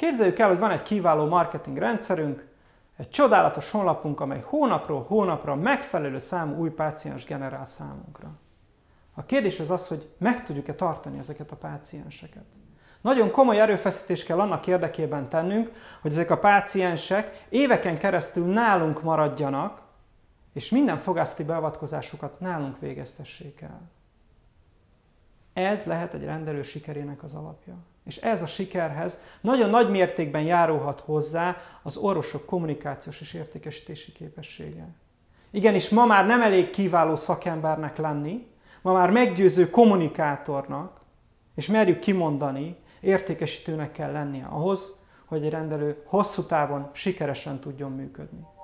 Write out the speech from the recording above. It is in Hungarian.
Képzeljük el, hogy van egy kiváló marketing rendszerünk, egy csodálatos honlapunk, amely hónapról hónapra megfelelő számú új páciens generál számunkra. A kérdés az az, hogy meg tudjuk-e tartani ezeket a pácienseket. Nagyon komoly erőfeszítést kell annak érdekében tennünk, hogy ezek a páciensek éveken keresztül nálunk maradjanak, és minden fogászti beavatkozásukat nálunk végeztessék el. Ez lehet egy rendelő sikerének az alapja. És ez a sikerhez nagyon nagy mértékben járulhat hozzá az orvosok kommunikációs és értékesítési képessége. Igenis, ma már nem elég kiváló szakembernek lenni, ma már meggyőző kommunikátornak, és merjük kimondani, értékesítőnek kell lennie ahhoz, hogy egy rendelő hosszú távon sikeresen tudjon működni.